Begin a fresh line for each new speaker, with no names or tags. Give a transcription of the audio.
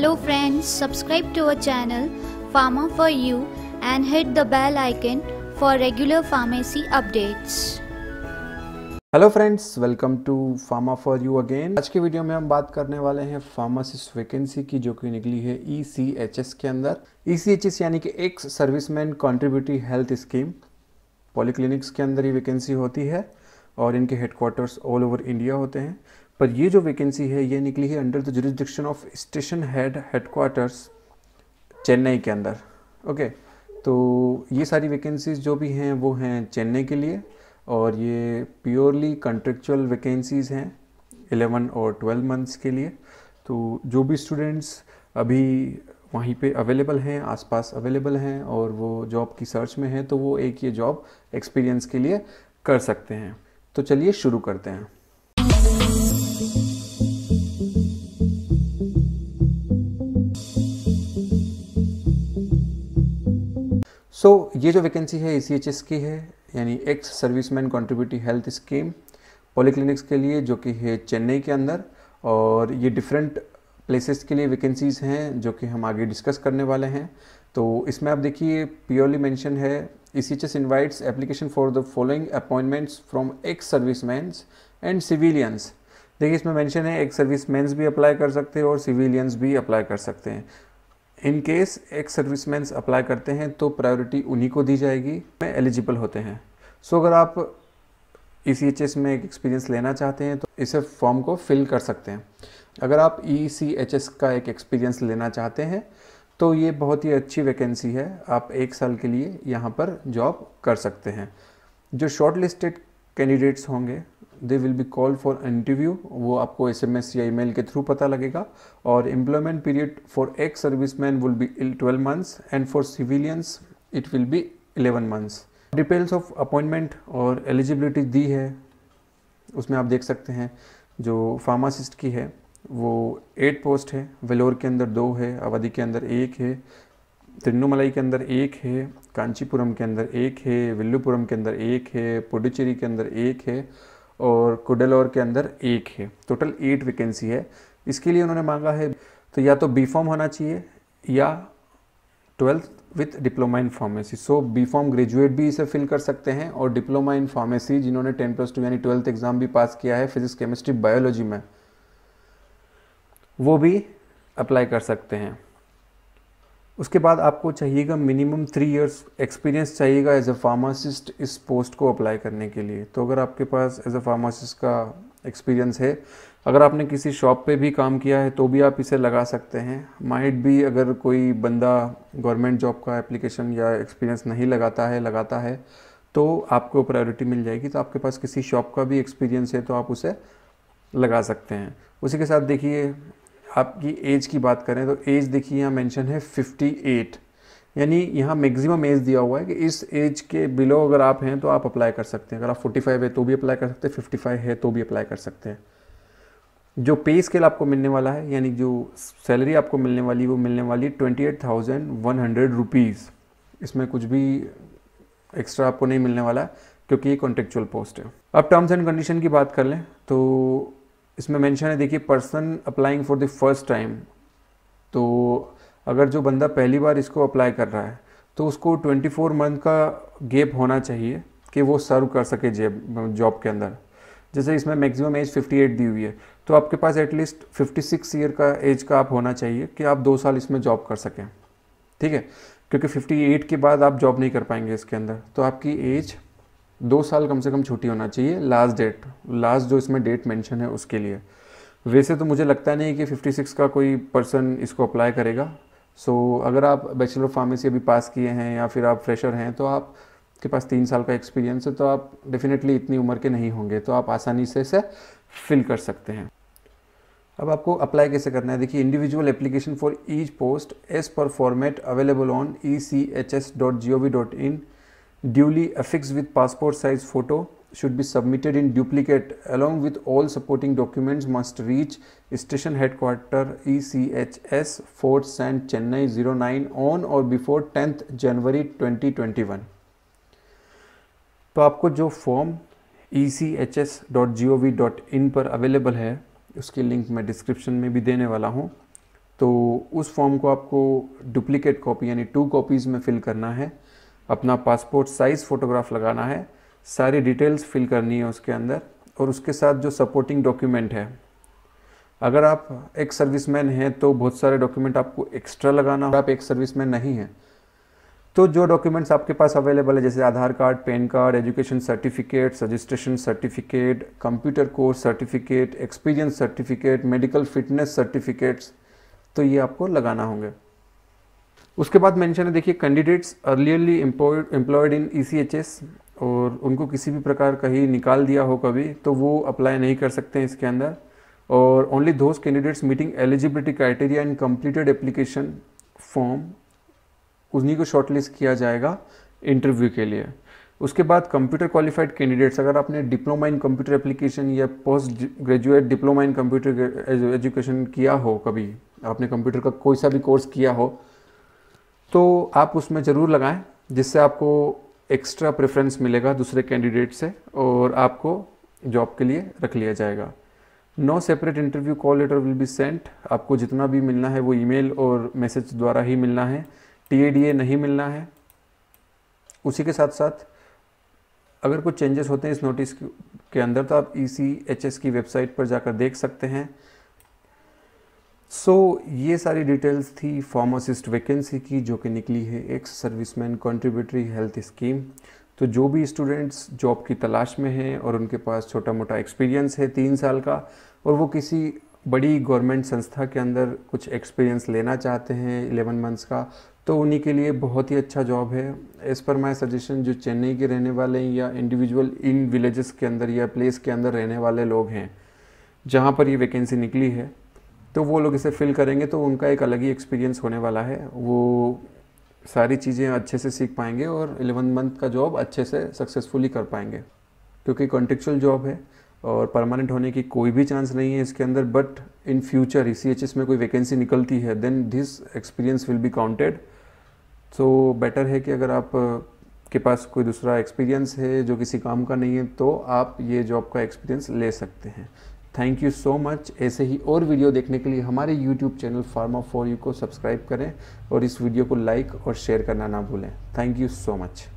Hello friends, subscribe to our channel Pharma for You and hit the bell icon for regular pharmacy updates. Hello friends welcome to pharma for you again आज के video में हम बात करने वाले हैं pharmacist vacancy की जो कि निकली है ईसीएचएस e के अंदर ईसीएचएस e यानी कि ex serviceman contributory health scheme polyclinics के अंदर ही वैकेंसी होती है और इनके हेडक्वार्टर्स ऑल ओवर इंडिया होते हैं पर ये जो वैकेंसी है ये निकली है under the jurisdiction of station head headquarters Chennai के अंदर ओके तो ये सारी वैकेंसीज जो भी हैं वो हैं चेन्नई के लिए और ये प्योरली कंट्रेक्चुअल वैकेंसीज़ हैं 11 और 12 मंथ्स के लिए तो जो भी स्टूडेंट्स अभी वहीं पे अवेलेबल हैं आसपास अवेलेबल हैं और वो जॉब की सर्च में हैं तो वो एक ये जॉब एक्सपीरियंस के लिए कर सकते हैं तो चलिए शुरू करते हैं सो so, ये जो वैकेंसी है ई e की है यानी ex serviceman contributive health scheme polyclinics के लिए जो कि है चेन्नई के अंदर और ये डिफरेंट प्लेसेस के लिए वैकेंसीज़ हैं जो कि हम आगे डिस्कस करने वाले हैं तो इसमें आप देखिए प्योरली मेंशन है E C H S invites application for the following appointments from ex service and civilians देखिए इसमें मेंशन है एक्स सर्विस भी अप्लाई कर सकते हैं और सिविलियंस भी अप्लाई कर सकते हैं इन केस एक सर्विसमैन अप्लाई करते हैं तो प्रायोरिटी उन्हीं को दी जाएगी में एलिजिबल होते हैं सो अगर आप ई सी एच एस में एक एक्सपीरियंस लेना चाहते हैं तो इसे फॉर्म को फिल कर सकते हैं अगर आप ई सी एच एस का एक एक्सपीरियंस लेना चाहते हैं तो ये बहुत ही अच्छी वैकेंसी है आप एक साल के लिए यहाँ पर जॉब कर सकते हैं जो शॉर्ट लिस्टेड कैंडिडेट्स होंगे they will be call for interview वो आपको एस या ई मेल के थ्रू पता लगेगा और employment period for ex service man will be twelve months and for civilians it will be eleven months details of appointment और eligibility दी है उसमें आप देख सकते हैं जो फार्मासिस्ट की है वो एट पोस्ट है वेलोर के अंदर दो है अवधि के अंदर एक है तिरुन्नमलाई के अंदर एक है कांचीपुरम के अंदर एक है विल्लुपुरम के अंदर एक है पुडुचेरी के अंदर एक है और कुडलोर के अंदर एक है टोटल एट वैकेंसी है इसके लिए उन्होंने मांगा है तो या तो बी फॉर्म होना चाहिए या twelfth with diploma in pharmacy so B pharm graduate भी इसे फिल कर सकते हैं और डिप्लोमा इन फार्मेसी जिन्होंने टेन प्लस टू यानी ट्वेल्थ एग्जाम भी पास किया है फिजिक्स केमिस्ट्री बायोलॉजी में वो भी अप्लाई कर सकते हैं उसके बाद आपको चाहिएगा मिनिमम थ्री इयर्स एक्सपीरियंस चाहिएगा एज अ फार्मासिस्ट इस पोस्ट को अप्लाई करने के लिए तो अगर आपके पास एज अ फार्मासिस्ट का एक्सपीरियंस है अगर आपने किसी शॉप पे भी काम किया है तो भी आप इसे लगा सकते हैं माइट भी अगर कोई बंदा गवर्नमेंट जॉब का एप्लीकेशन या एक्सपीरियंस नहीं लगाता है लगाता है तो आपको प्रायोरिटी मिल जाएगी तो आपके पास किसी शॉप का भी एक्सपीरियंस है तो आप उसे लगा सकते हैं उसी के साथ देखिए आपकी एज की बात करें तो एज देखिए यहाँ मेंशन है 58 यानी यहाँ मैक्सिमम एज दिया हुआ है कि इस एज के बिलो अगर आप हैं तो आप अप्लाई कर सकते हैं अगर आप 45 तो है तो भी अप्लाई कर सकते हैं 55 है तो भी अप्लाई कर सकते हैं जो पे स्केल आपको मिलने वाला है यानी जो सैलरी आपको मिलने वाली वो मिलने वाली twenty eight thousand one hundred rupees इसमें कुछ भी एक्स्ट्रा आपको नहीं मिलने वाला क्योंकि ये कॉन्ट्रेक्चुअल पोस्ट है अब टर्म्स एंड कंडीशन की बात कर लें तो इसमें मेंशन है देखिए person applying for the first time तो अगर जो बंदा पहली बार इसको अप्लाई कर रहा है तो उसको 24 मंथ का गेप होना चाहिए कि वो सर्व कर सके जेब जॉब के अंदर जैसे इसमें मैक्सिमम एज 58 दी हुई है तो आपके पास एटलीस्ट 56 ईयर का एज का आप होना चाहिए कि आप दो साल इसमें जॉब कर सकें ठीक है क्योंकि 58 के बाद आप जॉब नहीं कर पाएंगे इसके अंदर तो आपकी एज दो साल कम से कम छुट्टी होना चाहिए लास्ट डेट लास्ट जो इसमें डेट मेंशन है उसके लिए वैसे तो मुझे लगता नहीं कि 56 का कोई पर्सन इसको अप्लाई करेगा सो so, अगर आप बैचलर ऑफ फार्मेसी अभी पास किए हैं या फिर आप फ्रेशर हैं तो आप के पास तीन साल का एक्सपीरियंस है तो आप डेफिनेटली इतनी उम्र के नहीं होंगे तो आप आसानी से इसे फिल कर सकते हैं अब आपको अप्लाई कैसे करना है देखिए individual application for each post as per format available on E C H S dot G O V dot I duly affixed with passport size photo should be submitted in duplicate along with all supporting documents must reach station headquarter ECHS Fort Sand Chennai 09 on or before 10th January 2021 तो आपको जो form ecchs.gov.in पर available है उसकी link मैं description में भी देने वाला हूँ तो उस फॉर्म को आपको डुप्लीकेट कॉपी यानी टू कॉपीज़ में फ़िल करना है अपना पासपोर्ट साइज़ फ़ोटोग्राफ लगाना है सारी डिटेल्स फिल करनी है उसके अंदर और उसके साथ जो सपोर्टिंग डॉक्यूमेंट है अगर आप एक सर्विसमैन हैं तो बहुत सारे डॉक्यूमेंट आपको एक्स्ट्रा लगाना होगा आप एक सर्विसमैन नहीं हैं तो जो डॉक्यूमेंट्स आपके पास अवेलेबल है जैसे Aadhaar card PAN card education certificate registration certificate computer course certificate experience certificate medical fitness certificates तो ये आपको लगाना होंगे उसके बाद मेंशन है देखिए कैंडिडेट्स अर्लियरली एम्प्लॉयड इन ई और उनको किसी भी प्रकार कहीं निकाल दिया हो कभी तो वो अप्लाई नहीं कर सकते हैं इसके अंदर और only those candidates meeting eligibility criteria and completed application form उन्हीं को शॉर्टलिस्ट किया जाएगा इंटरव्यू के लिए उसके बाद कंप्यूटर क्वालिफाइड कैंडिडेट्स अगर आपने डिप्लोमा इन कंप्यूटर एप्लीकेशन या post graduate diploma in computer education किया हो कभी आपने कंप्यूटर का कोई सा भी कोर्स किया हो तो आप उसमें ज़रूर लगाएं जिससे आपको एक्स्ट्रा प्रेफरेंस मिलेगा दूसरे कैंडिडेट से और आपको जॉब के लिए रख लिया जाएगा no separate interview call letter will be sent आपको जितना भी मिलना है वो ईमेल और मैसेज द्वारा ही मिलना है टी नहीं मिलना है उसी के साथ साथ अगर कुछ चेंजेस होते हैं इस नोटिस के अंदर तो आप ई सी एच एस की वेबसाइट पर जाकर देख सकते हैं सो so, ये सारी डिटेल्स थी फार्मासिस्ट वैकेंसी की जो कि निकली है ex serviceman contributory health scheme तो जो भी स्टूडेंट्स जॉब की तलाश में हैं और उनके पास छोटा मोटा एक्सपीरियंस है तीन साल का और वो किसी बड़ी गवर्नमेंट संस्था के अंदर कुछ एक्सपीरियंस लेना चाहते हैं एलेवन मंथ्स का तो उन्हीं के लिए बहुत ही अच्छा जॉब है एज़ पर माई सजेशन जो चेन्नई के रहने वाले हैं या इंडिविजुअल इन विलेजेस के अंदर या प्लेस के अंदर रहने वाले लोग हैं जहाँ पर ये वैकेंसी निकली है तो वो लोग इसे फिल करेंगे तो उनका एक अलग ही एक्सपीरियंस होने वाला है वो सारी चीज़ें अच्छे से सीख पाएंगे और एलेवन मंथ का जॉब अच्छे से सक्सेसफुली कर पाएंगे क्योंकि कॉन्टेक्चुअल जॉब है और परमानेंट होने की कोई भी चांस नहीं है इसके अंदर but in future E C H S में कोई वैकेंसी निकलती है then this experience will be counted so better है कि अगर आप के पास कोई दूसरा एक्सपीरियंस है जो किसी काम का नहीं है तो आप ये जॉब का एक्सपीरियंस ले सकते हैं थैंक यू सो मच ऐसे ही और वीडियो देखने के लिए हमारे YouTube channel pharma for you को सब्सक्राइब करें और इस वीडियो को लाइक और शेयर करना ना भूलें थैंक यू सो मच